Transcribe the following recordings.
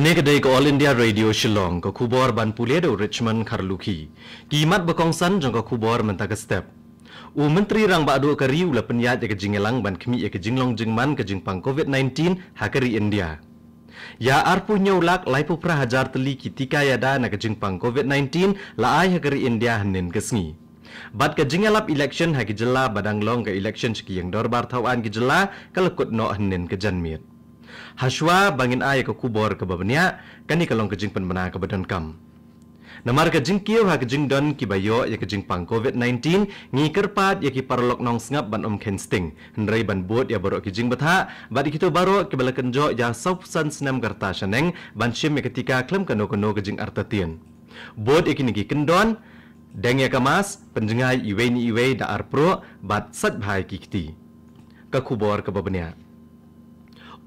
Kene kedai ke All India Radio Shillong ke kubor ban pulih de Richmond Karluki. Kimat bekongsan jong ke kubor mentah ke step. U menteri rang ba aduk ula riu la penyat ke jingelang ban kemi ke jeng jingman ke jingpang COVID-19 hakeri India. Ya arpu nyolak lai prahajar teli kitika ya da na ke pang COVID-19 laai hakeri India hanin kesengi. Bat ke jingelap election hakijela badang long ke election cekiyang dorbar tawaan jela kelekut no hanin ke Haswa bangin ayah ke kubor ke babanya, kani kalong kejing penbenah ke badan kam. Namar kejing kiyo ha kejing don ki ya kejing pang COVID-19 ngi kerpat ya ki parlok nong sengap ban om kensting. Hendrai ban buat ya baru kejing betha, bat ikito baru ke bala kenjo ya sopsan senam kerta seneng ban sim ya ketika klem kano kano kejing artatian. Buat ya kini ki kendon, deng ya kemas, penjengai iwe ni iwe da arpro bat sat bhai kikti. Kekubor kebabanya. Kekubor kebabanya.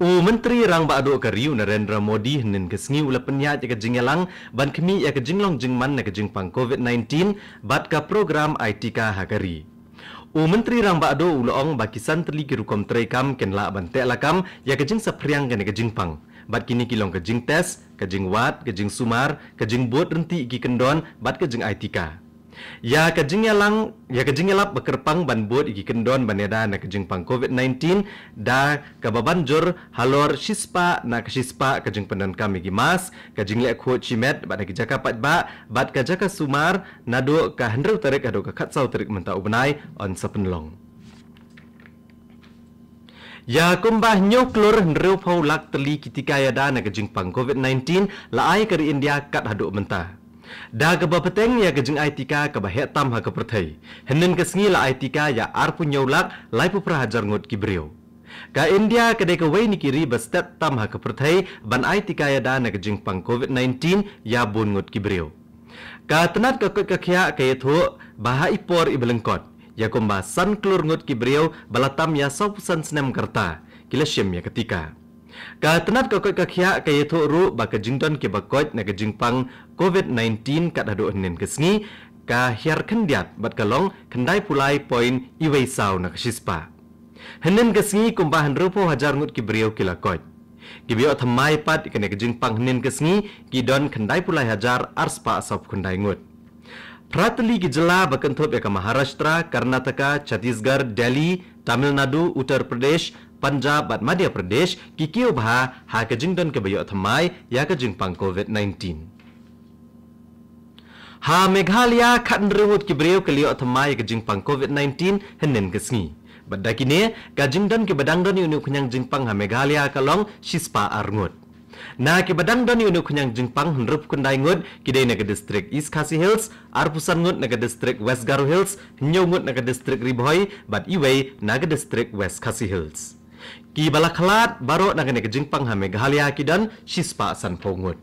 U Menteri Rang Ba Kariu Narendra Modi Nen Kesengi Ula Penyat Ya Kejengelang Ban Kemi Ya Kejenglong Jengman Ya Kejengpang COVID-19 Bat Ka Program ITK Hakari U Menteri Rang Ba Aduk Ula Ong Baki Santri Kirukom Terekam Ken La Ban Tek Lakam Ya Kejeng Sepriang Ya Kejengpang Bat Kini Kilong Kejeng Tes Kejeng Wat Kejeng Sumar Kejeng Buat Renti Iki Kendon Bat Kejeng ITK Kejeng ITK Ya kajing lang, ya kajing lap berkerpang ban buat iki kendon ban ada nak kajing pang COVID-19 da kababan jor halor sispa nak shispa kajing pendan kami iki mas kajing lek kuat cimet bat nak jaka pat ba bat kajaka sumar nado ka hendra utarik ado ka kat sau terik mentau benai on sepenlong. Ya kumbah nyok klor hendra lak teli kitika ya da nak kajing pang COVID-19 laai kari India kat hadu mentah da ga ba pateng ya ga jing ITK ka ba het tam ha ka prathai hinnen ka singi lah ya ar pu nyau lak lai pu ka india ka de ka wei ni ki tam ha ka ban ITK ya da na ga pang covid 19 ya bun ngot ki ka tenat ka ka khya ka ye ipor i belengkot ya kumba san klur ngot ki balatam ya sop senem kerta karta kila shem ya ketika ka tenat ka koi ka khia ka ye tho ru ba ka jington ke ba koi na ka jingpang covid 19 ka da do nen ka sngi ka hiar khan diat bat ka long khandai pulai point iwei sao na ka shispa hnen ka sngi kumba han ru pho hajar ngut ki brio ki la koi ki bio thamai pat ka ne ka jingpang nen ka sngi ki don khandai pulai hajar arspa sap khandai ngut Pratli Gijala berkentup ke Maharashtra, Karnataka, Chhattisgarh, Delhi, Tamil Nadu, Uttar Pradesh, Punjab, dan Madhya Pradesh kikiu bahawa hake jingdan ke bayu atamai ya ke jingpang COVID-19. Ha Meghalaya khatan rewut ki breu ke liu atamai ke jingpang COVID-19 hennen ke sengi. Badakini, ke jingdan ke badangdan yunyuk kenyang jingpang ha Meghalaya kalong shispa arngut. Na ki badang don yu kunyang jingpang hendap kundai ngut kide naga distrik East Khasi Hills, arpusan ngut naga distrik West Garo Hills, nyau ngut naga distrik Ribhoi, but iway naga distrik West Khasi Hills. Ki balakhalat baru naga naga jingpang hame ghalia ki don shispa san pongut.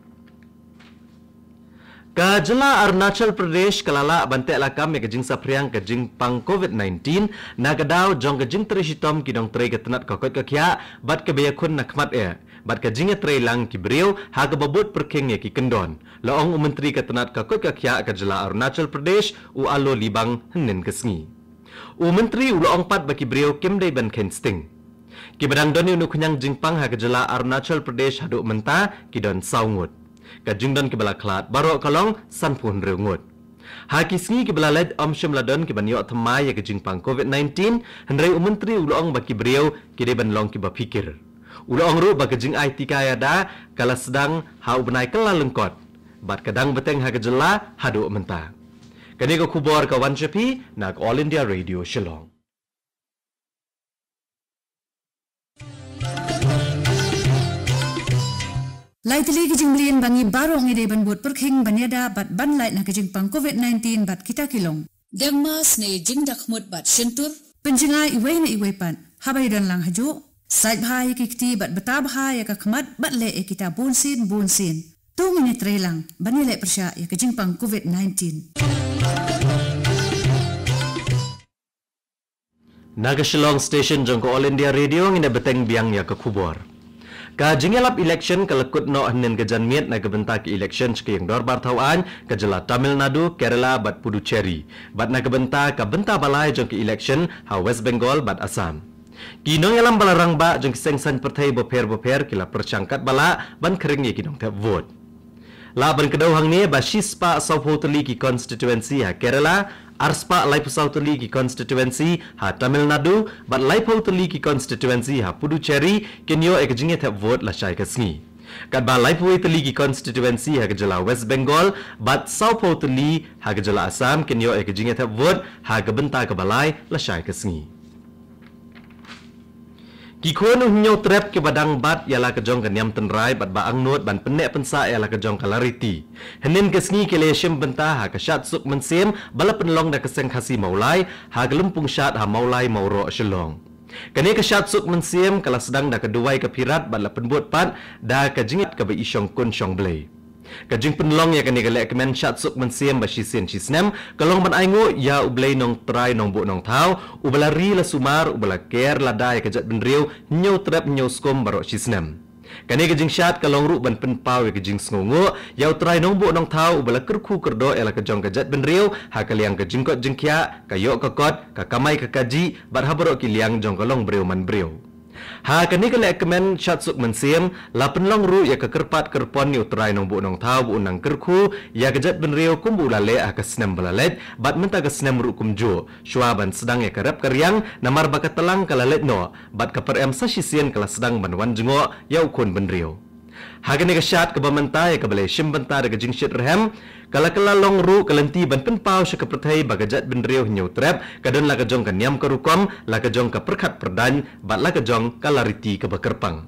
Ka jela Arunachal Pradesh kalala bantek lakam yang kejing sapriang kajing pang COVID-19 na kedau jong kejing terishitom kidong terai ketenat kokot kekia bat kebayakun nakmat ya bat ka jinga trei lang ki breu ha ka babut perkeng ki kendon la ong menteri ka tenat ka kot ka kya ka jela arunachal pradesh u alo libang hnen ka sngi u menteri u la pat ba ki breu kem dei ban ken sting ki barang doni nu kunyang jingpang ha ka jela arunachal pradesh hadu menta ki don saungut ka jingdon ki bala khlat baro kalong sanpun reungut Haki sngi ki bala led om shum la don ki ban yok thamai ya jingpang COVID-19 hendrai u menteri u loong baki breu ki deban long ki ba pikir. Ulang ru bagi jing ayat tika ya da kala sedang hau benai kelah lengkot. Bat kadang beteng hage haduk mentah. menta. Kene ko kubor ka wanchepi nak All India Radio Shillong. Lai tili ki jing blien bangi baro ngi de ban buat perking baneda bat ban lai nak lah jing pang COVID-19 bat kita kilong. Dengmas ne jing dak mut bat sentur. Penjengai iwe ne iwe pan. Habai dan lang hajuk. Saj bahay kikti bat betabha ya kakmat bat le e kita bunsin bunsin. Tu minit relang, banilai persya ya kejimpang COVID-19. Nagashilong Station jangko All India Radio ngine beteng biang ya kekubor. Ka jingelap election ke lekut no hanin ke janmiet na kebenta ke election ke yang dorbar tau an ke jela Tamil Nadu, Kerala bat Puducherry. Bat na kebenta ke benta balai jangke election ha West Bengal bat Assam. Kinong yalam balarang ba jong seng san pertai bo per bo per kila percangkat bala ban kering ye kinong tap vote. La ban kedau hang ni ba shispa South Hotel ki constituency ha Kerala, arspa Life South Hotel ki constituency ha Tamil Nadu, ba Life Hotel ki constituency ha Puducherry, kinyo ek jingye tap vote la shai kasni. Kat ba Life Hotel ki constituency ha kejala West Bengal, ba South Hotel ha kejala Assam, kinyo ek jingye tap vote ha kebenta kebalai la shai kasni. Ki kono nyau trap ke badang bat ialah ke jong ke niam tenrai bat ba angnut ban penek pensa ialah ke jong kalariti. Henin ke sengi ke leshim bentah ha ke syat suk mensim bala penlong da keseng khasi maulai ha gelumpung syat ha maulai mauro shelong. Kene ke syat suk mensim kala sedang da keduai ke pirat bala penbuat pat da ke jengit ke beishong kun shong blei. Kajing jing ya kan ni galak kemen chat sup men siem ba shi sien chi snem kalong ban aingu ya ublei nong try nong bu nong thau ubala ri la sumar ubala ker la dai ya ka jat ben riu nyau trap nyau skom baro shi snem kane ka jing chat kalong ru ban pen pau ya ka jing ngo ya try nong bu nong thau ubala ker khu ker do ela ya ka jong ka jat ben ha ka liang ka jing kot jing kya ka yo ka kot ka kamai ka kaji bar ha ki liang jong kalong long man breu ฮาคันนี้ก็เลยกมันชัดสุดเหมือนเสียมลับเป็นล่องรู้อยากกระปัดกระปอนนิวตรายนองบุนองเท้าบุนังกระคูอยากจะเป็นเรียวคุ้มบุลาเละกับสนามบลาเล็ดบัดมันตากับสนามรุกุมจูชัวบันสดังอยากกระรับกระยังนามาร์บักตะลังกะลาเล็ดโนบัดกับเปรมซาชิเซียนกะลาสดังบันวันจงโง่เย้าคนเป็นเรียว hagen ni kesyat ke bementai ya, ke boleh simbenta de jingsit rehem kala kala long ru kelenti ban pen pau se ke pertai bagajat ben riau nyau trap kadon la ke jong ke niam ke rukom la ke jong ke perkat perdan bat la ke jong kalariti ke bekerpang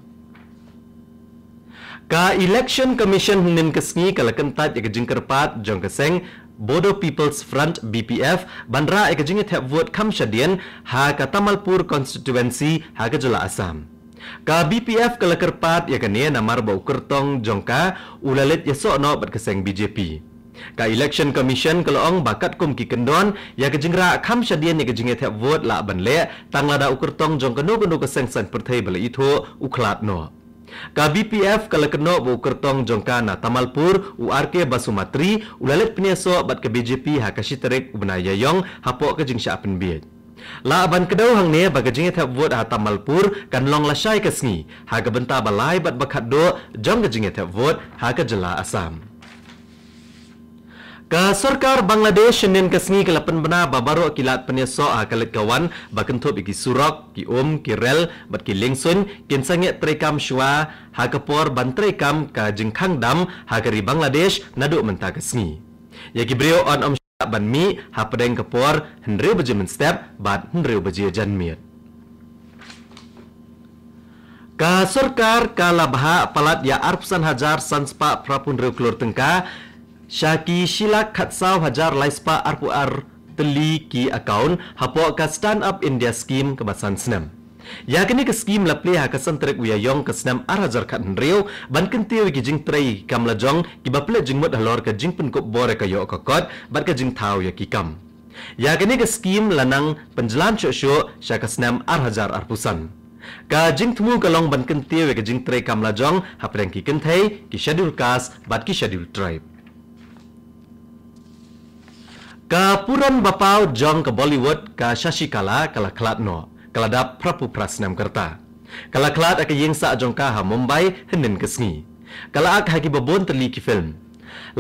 ka election commission hunin ke sngi kala kentat ya, ke jingkerpat jong ke seng Bodo People's Front BPF bandra ya, ekajingit hebuat kam syadien ha ka Tamalpur constituency ha ke Jula Assam. Ka BPF ke lekerpat ya kene ya, namar bau kertong jongka ulalet ya sok no bat keseng BJP. Ka election commission keloong bakat kum ki kendon ya ke jengra kam syadien ya ke jengge thep vot la ban le tang lada u kertong jongka no kendo keseng san pertai bala itu uklat no. Ka BPF kala keno bau kertong jongka na Tamalpur u RK Basumatri ulalet penyeso bat ke BJP ha kasih terik ubenaya yong hapok ke jengsya penbiat. La aban kedau hang ne bagajing thap vot ha tamalpur kan long la shay kasni ha ga benta balai bat bakhat do jong ga jing thap vot ha ka jala asam Ka sarkar Bangladesh nen kasni ke lapan bena babaro kilat penyeso ha kalit kawan bakentup iki surok ki om ki rel bat ki lingsun kin sange trekam shua ha ka por ban trekam ka jingkhang dam ha ka ri Bangladesh nadu menta kasni Yagi brio on om บันมีหาประเด็นกระปอร์หันเรือบจิมันสเตปบาดหันเรือบจิจันเมียดกาสุรการกาลาบหาปลัดยาอารพสันฮจารสันสปะพระพุนเรือกลอร์ตังกาชากีชิลักขัดสาวฮจารไลสปะอารพุอาร์ตลีกีอาคาวน์ฮาปอกาสตันอัพอินเดียสกีมกับสันสเนม Yakinik skim lapli hakasan terik uya yong kesnam arah jarkat nreo ban kenti wiki jing trai kamla jong ki bapla jing mot halor ka jing pun kop bore ka yok kokot ban ka jing thau ya ki kam. Yakinik skim lanang penjelan syok syok syakasnam arah jar arpusan. Ka jing thumu kalong ban kenti wiki ya jing trai kamla jong hapreng ki kentai ki shadul kas bat ki shadul tribe. Ka puran bapau jong ke Bollywood ka shashikala kala kelat noa. กระดับพระผู้พระสนามกระตากลาคลาดอากยิงสะจงกาหามุมไบหนินกสงีกลาอักหากิบบุนตลีกิฟิล์ม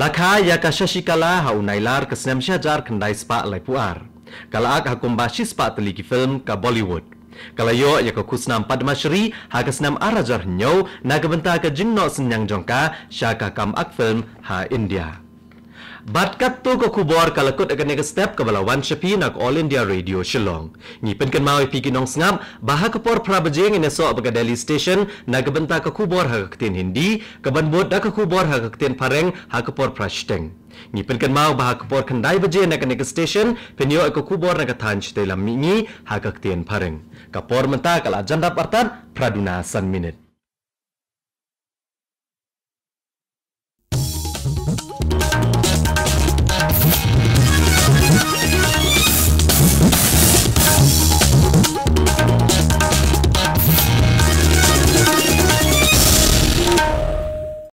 ลาคายากาชชิกาลาหาอุไนลาร์กสนามชาจาร์คันไดสปะไลปูอาร์กลาอักหากุมบาชิสปะตลีกิฟิล์มกับบอลีวูดกลาโยยากาคุสนามปัดมาชรีหากสนามอาราจาร์หนโยนากบันตากจิงนอสนยังจงกาชากาคัมอักฟิล์มหาอินเดีย bat kat tu ko kubor kala akan nega step ke bala wan shapi nak all india radio shillong ni pen kan mau ipi kinong sngap bahak ke por prabajeng ine so abaga delhi station na gebenta ke kubor ha ketin hindi ke ban bot da ke kubor ha ketin pareng ha por prashteng ni pen kan mau bahak ke por kandai baje na ke nega station pen yo ke kubor na ke tan chte lam mi ni ha ketin pareng ka por menta kala janda partan praduna san minute